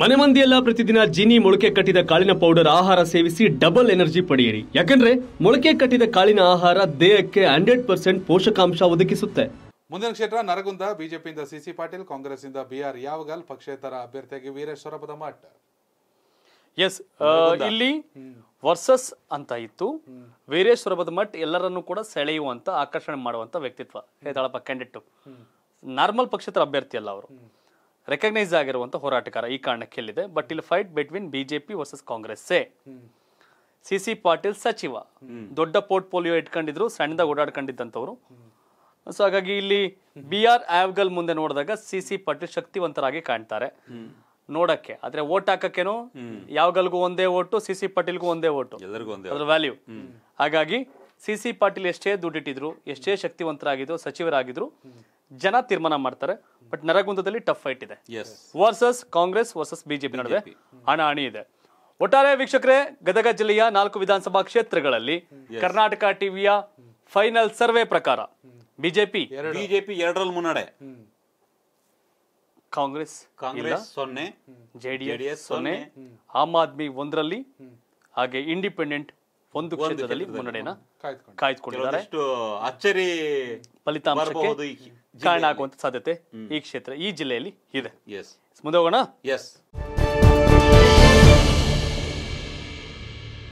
ಮನೆ ಮಂದಿಯೆಲ್ಲ ಪ್ರತಿದಿನ ಜೀನಿ ಮೊಳಕೆ ಕಟ್ಟಿದ ಕಾಳಿನ ಪೌಡರ್ ಆಹಾರ ಸೇವಿಸಿ ಡಬಲ್ ಎನರ್ಜಿ ಪಡೆಯಿರಿ ಯಾಕಂದ್ರೆ ಮೊಳಕೆ ಕಟ್ಟಿದ ಕಾಳಿನ ಆಹಾರ ದೇಹಕ್ಕೆ ಹಂಡ್ರೆಡ್ ಪರ್ಸೆಂಟ್ ಪೋಷಕಾಂಶ ಒದಗಿಸುತ್ತೆ ಮುಂದಿನ ಕ್ಷೇತ್ರ ನರಗುಂದ ಬಿಜೆಪಿಯಿಂದ CC Patil Congress B BR Yavagal ಪಕ್ಷೇತರ ಅಭ್ಯರ್ಥಿಯಾಗಿ ವೀರೇಶ್ವರ ಮಠ ಎಸ್ ಇಲ್ಲಿ ವರ್ಸಸ್ ಅಂತ ಇತ್ತು ವೀರೇಶ್ವರ ಮಠ ಎಲ್ಲರನ್ನೂ ಕೂಡ ಸೆಳೆಯುವಂತ ಆಕರ್ಷಣೆ ಮಾಡುವಂತ ವ್ಯಕ್ತಿತ್ವ ಕ್ಯಾಂಡಿಟ್ ನಾರ್ಮಲ್ ಪಕ್ಷೇತರ ಅಭ್ಯರ್ಥಿ ಅಲ್ಲ ಅವರು ರೆಕಗ್ನೈಸ್ ಆಗಿರುವಂತಹ ಹೋರಾಟಗಾರ ಈ ಕಾರಣಕ್ಕೆ ಎಲ್ಲಿದೆ ಬಟ್ ಇಲ್ಲಿ fight between BJP versus Congress C C Patil ಸಚಿವ ದೊಡ್ಡ ಪೋರ್ಟ್ ಪೋಲಿಯೋ ಇಟ್ಕೊಂಡಿದ್ರು ಸಣ್ಣದಾಗ ಓಡಾಡ್ಕೊಂಡಿದ್ದಂಥವ್ರು ಸೊ ಹಾಗಾಗಿ ಇಲ್ಲಿ ಬಿ ಆರ್ ಆವ್ಗಲ್ ಮುಂದೆ ನೋಡಿದಾಗ ಸಿ ಸಿ ಪಾಟೀಲ್ ಶಕ್ತಿವಂತರಾಗಿ ಕಾಣ್ತಾರೆ ನೋಡಕ್ಕೆ ಆದ್ರೆ ಓಟ್ ಹಾಕಕ್ಕೇನು ಯಾವ್ಗಲ್ಗೂ ಒಂದೇ ಓಟು ಸಿ ಸಿ ಪಾಟೀಲ್ಗೂ ಒಂದೇ ಓಟು ಅದ್ರ ವ್ಯಾಲ್ಯೂ ಹಾಗಾಗಿ ಸಿ ಸಿ ಪಾಟೀಲ್ ಎಷ್ಟೇ ದುಡ್ಡಿಟ್ಟಿದ್ರು ಎಷ್ಟೇ ಶಕ್ತಿವಂತರಾಗಿದ್ರು ಸಚಿವರಾಗಿದ್ರು ಜನ ತೀರ್ಮಾನ ಮಾಡ್ತಾರೆ ಬಟ್ ನರಗುಂದದಲ್ಲಿ ಟಫ್ ಫೈಟ್ ಇದೆ ವರ್ಸಸ್ ಕಾಂಗ್ರೆಸ್ ವರ್ಸಸ್ ಬಿಜೆಪಿ ನಡುವೆ ಹಣಿ ಇದೆ ಒಟ್ಟಾರೆ ವೀಕ್ಷಕರೇ ಗದಗ ಜಿಲ್ಲೆಯ ನಾಲ್ಕು ವಿಧಾನಸಭಾ ಕ್ಷೇತ್ರಗಳಲ್ಲಿ ಕರ್ನಾಟಕ ಟಿವಿಯ ಫೈನಲ್ ಸರ್ವೆ ಪ್ರಕಾರ ಬಿಜೆಪಿ ಬಿಜೆಪಿ ಎರಡರಲ್ಲಿ ಮುನ್ನಡೆ ಕಾಂಗ್ರೆಸ್ ಕಾಂಗ್ರೆಸ್ ಸೊನ್ನೆ ಜೆಡಿಎಸ್ ಸೊನ್ನೆ ಆಮ್ ಆದ್ಮಿ ಒಂದರಲ್ಲಿ ಹಾಗೆ ಇಂಡಿಪೆಂಡೆಂಟ್ ಒಂದು ಕ್ಷೇತ್ರದಲ್ಲಿ ಮುನ್ನಡೆಯನ್ನ ಕಾಯ್ದುಕೊಂಡಿದ್ದಾರೆ ಅಚ್ಚರಿ ಫಲಿತಾಂಶಕ್ಕೆ ಕಾರಣ ಆಗುವಂತ ಸಾಧ್ಯತೆ ಈ ಕ್ಷೇತ್ರ ಈ ಜಿಲ್ಲೆಯಲ್ಲಿ ಇದೆ ಮುಂದೆ ಹೋಗೋಣ ಎಸ್